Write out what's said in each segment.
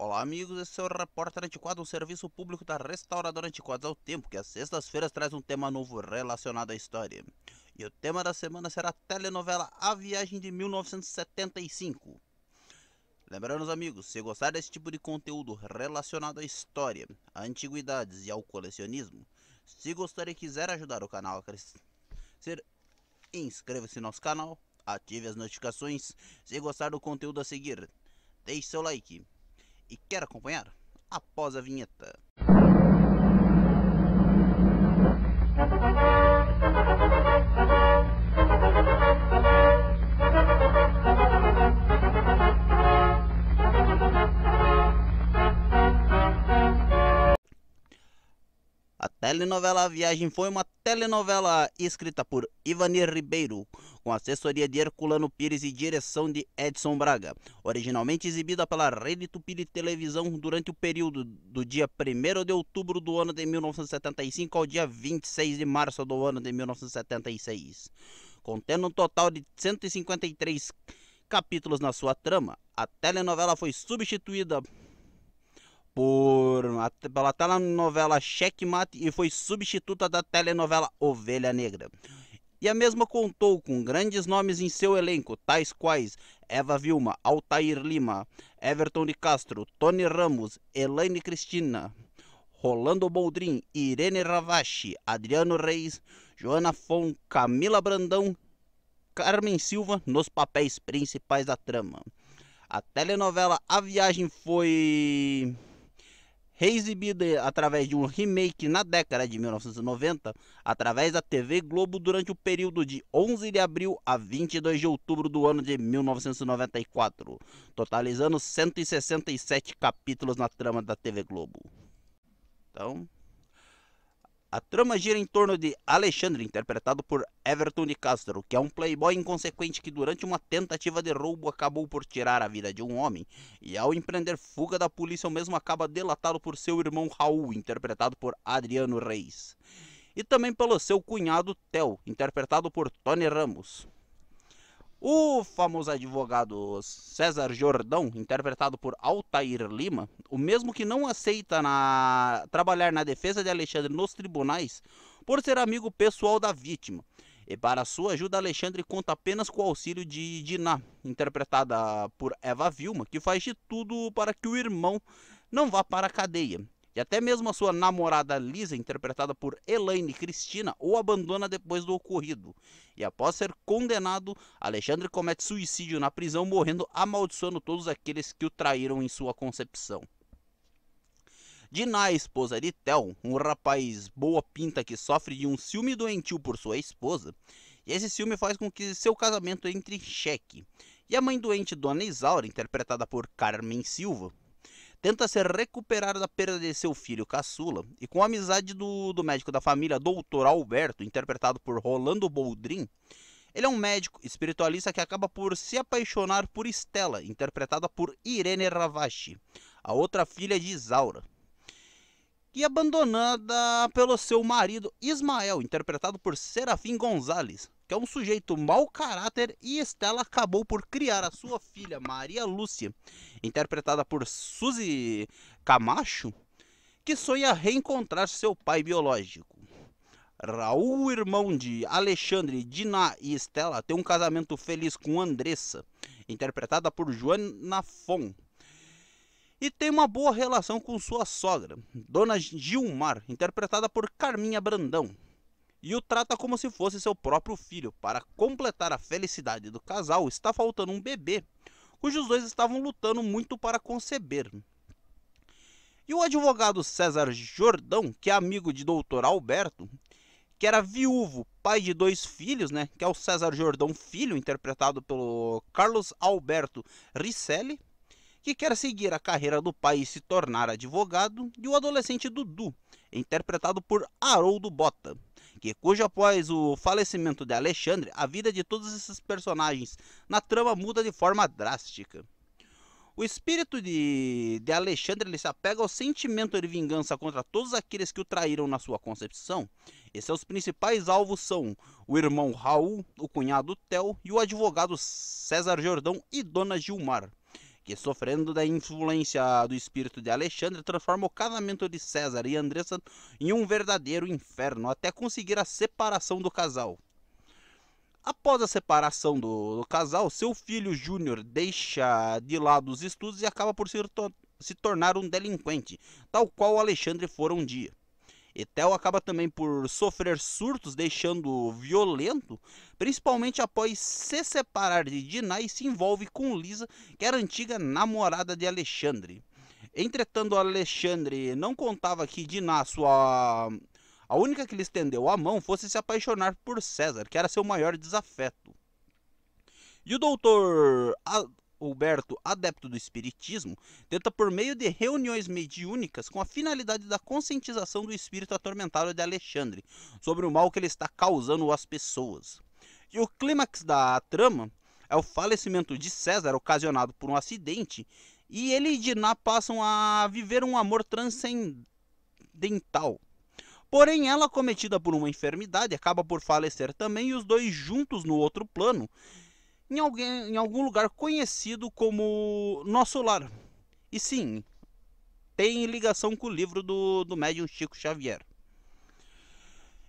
Olá amigos, esse é o Repórter Antiquado, um serviço público da Restauradora Antiquados ao Tempo, que às sextas-feiras traz um tema novo relacionado à história. E o tema da semana será a telenovela A Viagem de 1975. Lembrando os amigos, se gostar desse tipo de conteúdo relacionado à história, a antiguidades e ao colecionismo, se gostar e quiser ajudar o canal a crescer, inscreva-se no nosso canal, ative as notificações, se gostar do conteúdo a seguir, deixe seu like e quer acompanhar? Após a vinheta. Telenovela Viagem foi uma telenovela escrita por Ivanir Ribeiro, com assessoria de Herculano Pires e direção de Edson Braga. Originalmente exibida pela Rede Tupi de Televisão durante o período do dia 1 de outubro do ano de 1975 ao dia 26 de março do ano de 1976, contendo um total de 153 capítulos na sua trama. A telenovela foi substituída por. pela telenovela Mate e foi substituta da telenovela Ovelha Negra. E a mesma contou com grandes nomes em seu elenco, tais quais Eva Vilma, Altair Lima, Everton de Castro, Tony Ramos, Elaine Cristina, Rolando Boldrin, Irene Ravache, Adriano Reis, Joana Fon, Camila Brandão, Carmen Silva nos papéis principais da trama. A telenovela A Viagem foi reexibida eh, através de um remake na década de 1990, através da TV Globo durante o período de 11 de abril a 22 de outubro do ano de 1994, totalizando 167 capítulos na trama da TV Globo. Então, a trama gira em torno de Alexandre, interpretado por Everton de Castro, que é um playboy inconsequente que durante uma tentativa de roubo acabou por tirar a vida de um homem, e ao empreender fuga da polícia, o mesmo acaba delatado por seu irmão Raul, interpretado por Adriano Reis, e também pelo seu cunhado Tel, interpretado por Tony Ramos. O famoso advogado César Jordão, interpretado por Altair Lima, o mesmo que não aceita na... trabalhar na defesa de Alexandre nos tribunais por ser amigo pessoal da vítima. E para sua ajuda, Alexandre conta apenas com o auxílio de Diná, interpretada por Eva Vilma, que faz de tudo para que o irmão não vá para a cadeia. E até mesmo a sua namorada Lisa, interpretada por Elaine Cristina, o abandona depois do ocorrido. E após ser condenado, Alexandre comete suicídio na prisão, morrendo amaldiçoando todos aqueles que o traíram em sua concepção. Dinah, esposa de Tel, um rapaz boa pinta que sofre de um ciúme doentio por sua esposa, e esse ciúme faz com que seu casamento entre em xeque. E a mãe doente, Dona Isaura, interpretada por Carmen Silva, tenta se recuperar da perda de seu filho caçula e com a amizade do, do médico da família, Dr. Alberto, interpretado por Rolando Boldrin, ele é um médico espiritualista que acaba por se apaixonar por Estela, interpretada por Irene Ravachi, a outra filha de Isaura. E abandonada pelo seu marido Ismael, interpretado por Serafim Gonzalez, que é um sujeito mau caráter, e Estela acabou por criar a sua filha, Maria Lúcia, interpretada por Suzy Camacho, que sonha reencontrar seu pai biológico. Raul, irmão de Alexandre, Dina e Estela, tem um casamento feliz com Andressa, interpretada por Joana Fon. E tem uma boa relação com sua sogra, Dona Gilmar, interpretada por Carminha Brandão, e o trata como se fosse seu próprio filho. Para completar a felicidade do casal, está faltando um bebê, cujos dois estavam lutando muito para conceber. E o advogado César Jordão, que é amigo de Dr. Alberto, que era viúvo, pai de dois filhos, né? Que é o César Jordão Filho, interpretado pelo Carlos Alberto Ricelli, que quer seguir a carreira do pai e se tornar advogado, e o adolescente Dudu, interpretado por Haroldo Bota que cujo após o falecimento de Alexandre, a vida de todos esses personagens na trama muda de forma drástica. O espírito de, de Alexandre se apega ao sentimento de vingança contra todos aqueles que o traíram na sua concepção. E seus principais alvos são o irmão Raul, o cunhado Tel e o advogado César Jordão e Dona Gilmar que, sofrendo da influência do espírito de Alexandre, transforma o casamento de César e Andressa em um verdadeiro inferno, até conseguir a separação do casal. Após a separação do, do casal, seu filho Júnior deixa de lado os estudos e acaba por se, to se tornar um delinquente, tal qual Alexandre fora um dia. Etel acaba também por sofrer surtos, deixando violento, principalmente após se separar de Dinah e se envolve com Lisa, que era antiga namorada de Alexandre. Entretanto, Alexandre não contava que Dinah, sua a única que lhe estendeu a mão, fosse se apaixonar por César, que era seu maior desafeto. E o doutor Alberto, adepto do espiritismo, tenta por meio de reuniões mediúnicas com a finalidade da conscientização do espírito atormentado de Alexandre sobre o mal que ele está causando às pessoas. E o clímax da trama é o falecimento de César ocasionado por um acidente e ele e Diná passam a viver um amor transcendental. Porém, ela, cometida por uma enfermidade, acaba por falecer também e os dois juntos no outro plano em, alguém, em algum lugar conhecido como Nosso Lar. E sim, tem ligação com o livro do, do médium Chico Xavier.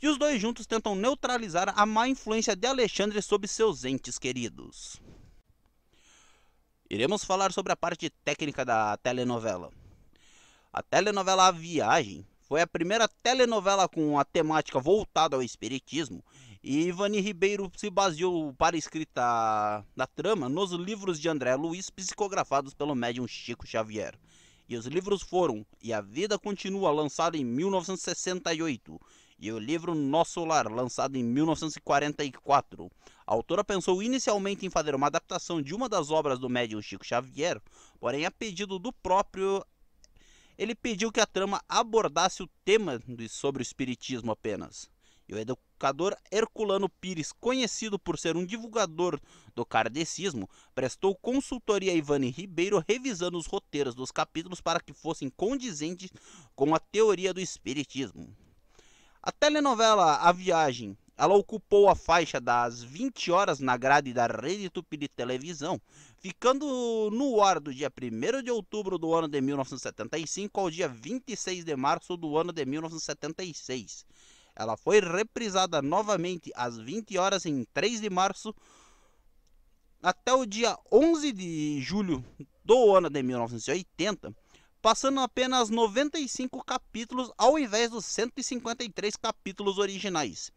E os dois juntos tentam neutralizar a má influência de Alexandre sobre seus entes queridos. Iremos falar sobre a parte técnica da telenovela. A telenovela A Viagem foi a primeira telenovela com a temática voltada ao espiritismo e Ivani Ribeiro se baseou para a escrita da trama nos livros de André Luiz, psicografados pelo médium Chico Xavier. E os livros foram E a Vida Continua, lançado em 1968, e o livro Nosso Lar, lançado em 1944. A autora pensou inicialmente em fazer uma adaptação de uma das obras do médium Chico Xavier, porém, a pedido do próprio ele pediu que a trama abordasse o tema sobre o espiritismo apenas e o educador Herculano Pires, conhecido por ser um divulgador do kardecismo, prestou consultoria a Ivani Ribeiro revisando os roteiros dos capítulos para que fossem condizentes com a teoria do espiritismo. A telenovela A Viagem, ela ocupou a faixa das 20 horas na grade da Rede Tupi de Televisão, ficando no ar do dia 1 de outubro do ano de 1975 ao dia 26 de março do ano de 1976. Ela foi reprisada novamente às 20 horas em 3 de março até o dia 11 de julho do ano de 1980, passando apenas 95 capítulos ao invés dos 153 capítulos originais.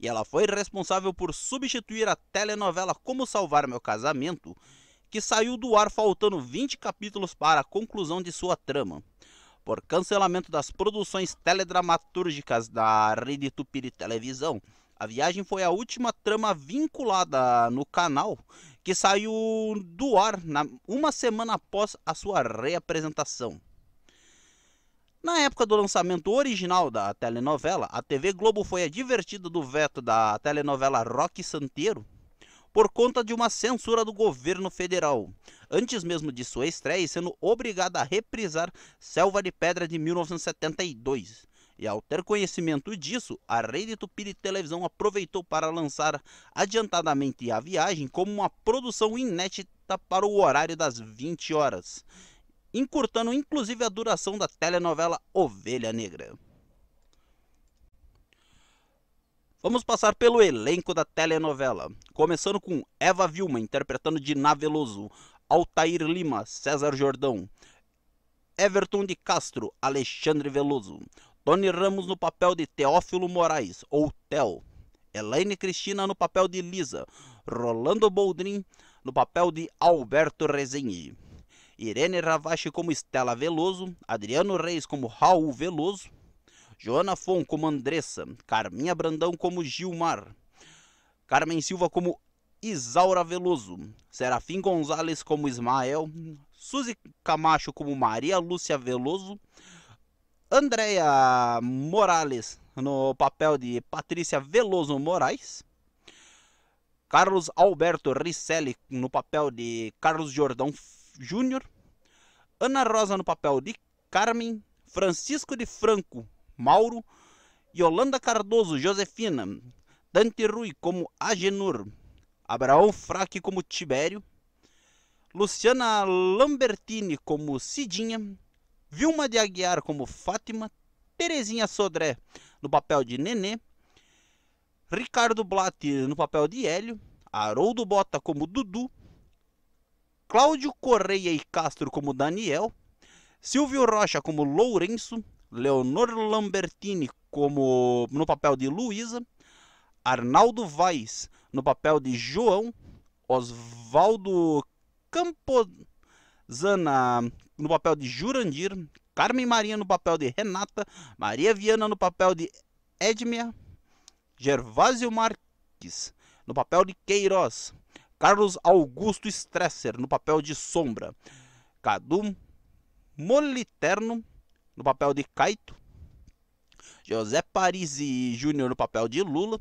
E ela foi responsável por substituir a telenovela Como Salvar Meu Casamento, que saiu do ar faltando 20 capítulos para a conclusão de sua trama por cancelamento das produções teledramatúrgicas da Rede Tupiri Televisão. A viagem foi a última trama vinculada no canal que saiu do ar na, uma semana após a sua reapresentação. Na época do lançamento original da telenovela, a TV Globo foi advertida do veto da telenovela Rock Santeiro, por conta de uma censura do governo federal. Antes mesmo de sua estreia, sendo obrigada a reprisar Selva de Pedra de 1972. E ao ter conhecimento disso, a Rede Tupiri Televisão aproveitou para lançar adiantadamente a viagem como uma produção inédita para o horário das 20 horas, encurtando inclusive a duração da telenovela Ovelha Negra. Vamos passar pelo elenco da telenovela, começando com Eva Vilma interpretando Diná Veloso, Altair Lima, César Jordão, Everton de Castro, Alexandre Veloso, Tony Ramos no papel de Teófilo Moraes, ou Tel, Elaine Cristina no papel de Lisa, Rolando Boldrin no papel de Alberto Rezende, Irene Ravache como Estela Veloso, Adriano Reis como Raul Veloso, Joana Fon como Andressa, Carminha Brandão como Gilmar, Carmen Silva como Isaura Veloso, Serafim Gonzalez como Ismael, Suzy Camacho como Maria Lúcia Veloso, Andréia Morales no papel de Patrícia Veloso Moraes, Carlos Alberto Ricelli no papel de Carlos Jordão Júnior, Ana Rosa no papel de Carmen, Francisco de Franco Mauro, Yolanda Cardoso, Josefina, Dante Rui como Agenor, Abraão Fraque como Tibério, Luciana Lambertini como Cidinha, Vilma de Aguiar como Fátima, Terezinha Sodré no papel de Nenê, Ricardo Blatt no papel de Hélio, Haroldo Bota como Dudu, Cláudio Correia e Castro como Daniel, Silvio Rocha como Lourenço, Leonor Lambertini como no papel de Luísa, Arnaldo Vaz no papel de João, Oswaldo Campozana no papel de Jurandir, Carmen Maria no papel de Renata, Maria Viana no papel de Edmia, Gervásio Marques no papel de Queiroz, Carlos Augusto Stresser no papel de Sombra, Cadu Moliterno no papel de Caito, José Parisi Júnior no papel de Lula,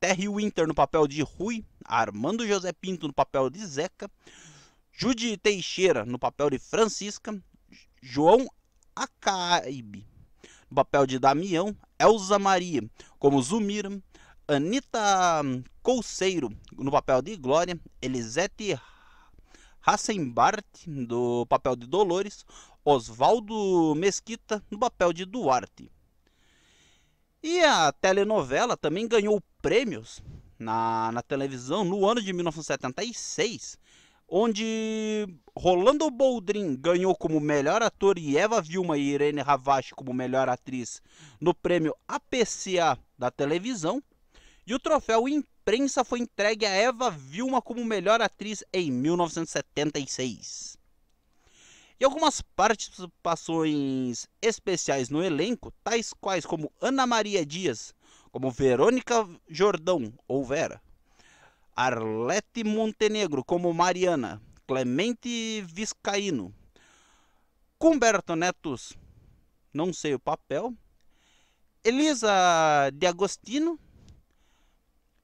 Terry Winter no papel de Rui, Armando José Pinto no papel de Zeca, Judy Teixeira no papel de Francisca, João Acaibe no papel de Damião, Elza Maria como Zumira, Anita Colseiro no papel de Glória, Elisete Hassenbart no papel de Dolores, Oswaldo Mesquita no papel de Duarte. E a telenovela também ganhou prêmios na, na televisão no ano de 1976, onde Rolando Boldrin ganhou como melhor ator e Eva Vilma e Irene Ravache como melhor atriz no prêmio APCA da televisão. E o troféu imprensa foi entregue a Eva Vilma como melhor atriz em 1976. E algumas participações especiais no elenco, tais quais como Ana Maria Dias, como Verônica Jordão ou Vera, Arlete Montenegro como Mariana, Clemente Viscaíno, Humberto Netos, não sei o papel, Elisa de Agostino,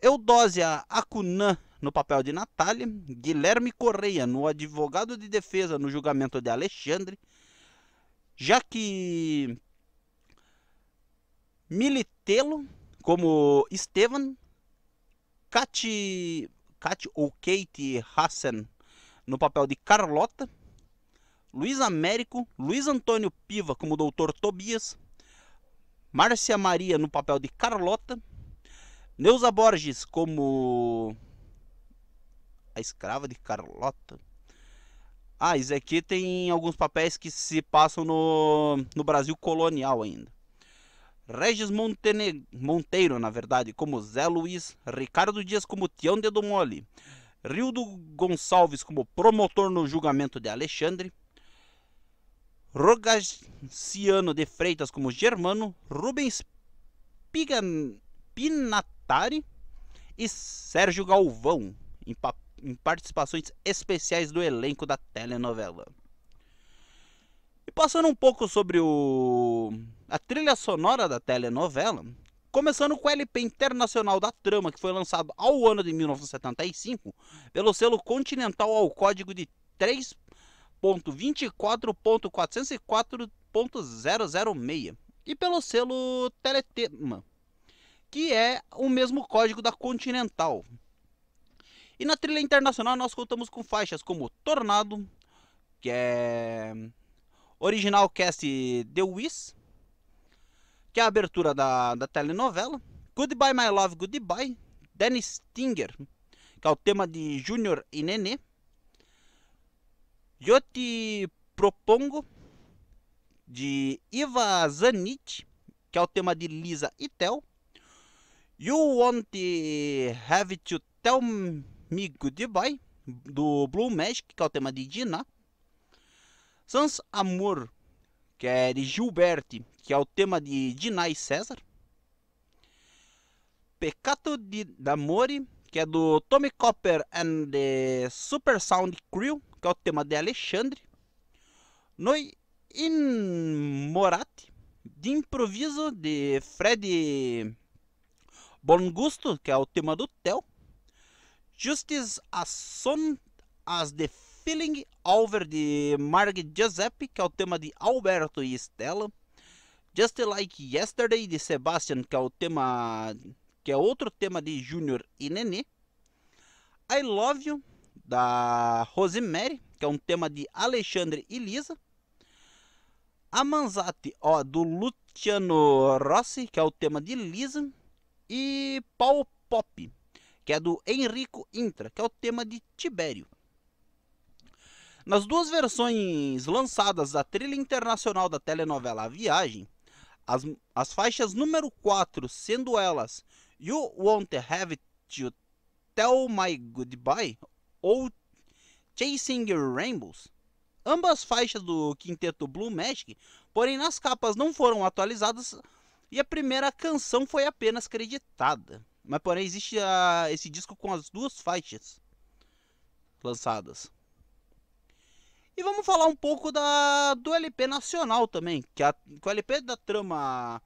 Eudósia Acunã no papel de Natália, Guilherme Correia no advogado de defesa no julgamento de Alexandre, já que Militelo como Estevan, Kate, Kate ou Kate Hassen no papel de Carlota, Luiz Américo, Luiz Antônio Piva como Doutor Tobias, Márcia Maria no papel de Carlota, Neuza Borges como a escrava de Carlota. Ah, isso aqui tem alguns papéis que se passam no, no Brasil colonial ainda. Regis Montene Monteiro, na verdade, como Zé Luiz, Ricardo Dias como Tião de Domoli, Rildo Gonçalves como promotor no julgamento de Alexandre, Rogaciano de Freitas como Germano, Rubens Pigan Pinatari e Sérgio Galvão em papel em participações especiais do elenco da telenovela. E passando um pouco sobre o... a trilha sonora da telenovela, começando com o LP Internacional da Trama, que foi lançado ao ano de 1975 pelo selo Continental ao código de 3.24.404.006 e pelo selo Teletema, que é o mesmo código da Continental. E na trilha internacional nós contamos com faixas como Tornado, que é original cast The Wiz, que é a abertura da, da telenovela, Goodbye My Love Goodbye, Dennis Stinger que é o tema de Júnior e Nenê, Eu Te Propongo, de Iva Zanit, que é o tema de Lisa e Tel, You Want to Have to Tell me Goodbye, do Blue Magic, que é o tema de Dina. Sans Amor, que é de Gilberte, que é o tema de Dina e César. Pecato de D'Amore, que é do Tommy Copper and the Super Sound Crew, que é o tema de Alexandre. Noi Inmorati, de improviso de Fred Bongusto, que é o tema do Tel Just as Son as the Feeling Over de Marg Giuseppe, que é o tema de Alberto e Stella. Just Like Yesterday de Sebastian, que é o tema que é outro tema de Junior e Nenê. I Love You da Rosemary, que é um tema de Alexandre e Lisa. Amanzate, ó, do Luciano Rossi, que é o tema de Lisa. E Paul Pop, que é do Enrico Intra, que é o tema de Tibério. Nas duas versões lançadas da trilha internacional da telenovela A Viagem, as, as faixas número 4, sendo elas You Won't Have to Tell My Goodbye ou Chasing Rainbows, ambas faixas do quinteto Blue Magic, porém nas capas não foram atualizadas e a primeira canção foi apenas creditada. Mas porém existe a, esse disco com as duas faixas lançadas. E vamos falar um pouco da, do LP nacional também, que, a, que o LP da trama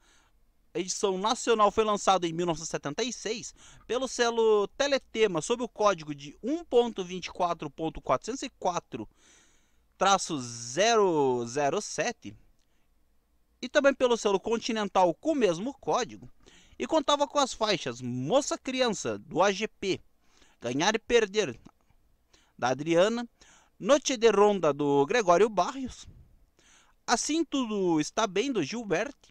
edição nacional foi lançado em 1976 pelo selo Teletema sob o código de 1.24.404-007 e também pelo selo Continental com o mesmo código e contava com as faixas Moça Criança, do AGP, Ganhar e Perder, da Adriana, Noite de Ronda, do Gregório Barrios, Assim Tudo Está Bem, do Gilberto,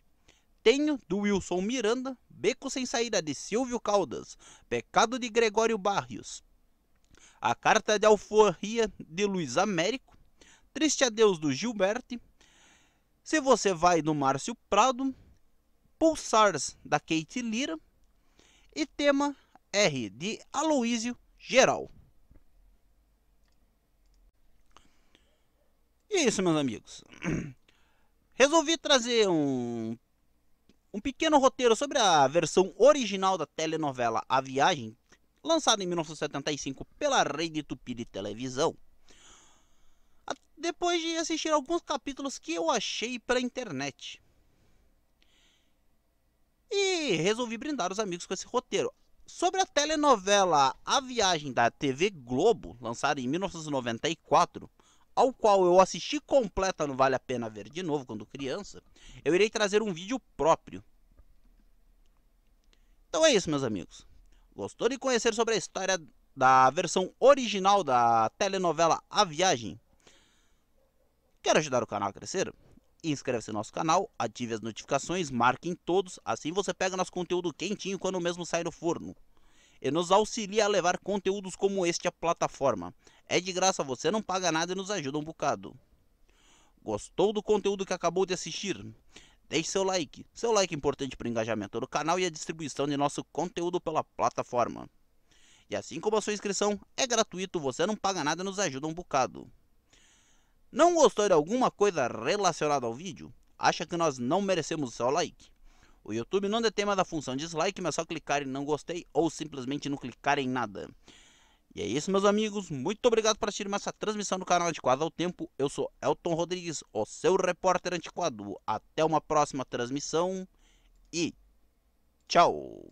Tenho, do Wilson Miranda, Beco Sem Saída, de Silvio Caldas, Pecado de Gregório Barrios, A Carta de Alforria, de Luiz Américo, Triste Adeus, do Gilberto, Se Você Vai, do Márcio Prado, Pulsars, da Kate Lira, e tema R, de Aloísio Geral. E é isso, meus amigos. Resolvi trazer um, um pequeno roteiro sobre a versão original da telenovela A Viagem, lançada em 1975 pela Rede Tupi de Televisão. Depois de assistir alguns capítulos que eu achei pela internet. E resolvi brindar os amigos com esse roteiro. Sobre a telenovela A Viagem da TV Globo, lançada em 1994, ao qual eu assisti completa no Vale a Pena Ver de novo quando criança, eu irei trazer um vídeo próprio. Então é isso, meus amigos. Gostou de conhecer sobre a história da versão original da telenovela A Viagem? Quer ajudar o canal a crescer? inscreva se no nosso canal, ative as notificações, marque em todos, assim você pega nosso conteúdo quentinho quando mesmo sai do forno. E nos auxilia a levar conteúdos como este à plataforma. É de graça, você não paga nada e nos ajuda um bocado. Gostou do conteúdo que acabou de assistir? Deixe seu like. Seu like é importante para o engajamento do canal e a distribuição de nosso conteúdo pela plataforma. E assim como a sua inscrição é gratuito, você não paga nada e nos ajuda um bocado. Não gostou de alguma coisa relacionada ao vídeo? Acha que nós não merecemos o seu like? O YouTube não detém mais a função dislike, mas só clicar em não gostei ou simplesmente não clicar em nada. E é isso, meus amigos. Muito obrigado por assistir mais essa transmissão do canal Antiquado ao Tempo. Eu sou Elton Rodrigues, o seu repórter antiquado. Até uma próxima transmissão e tchau!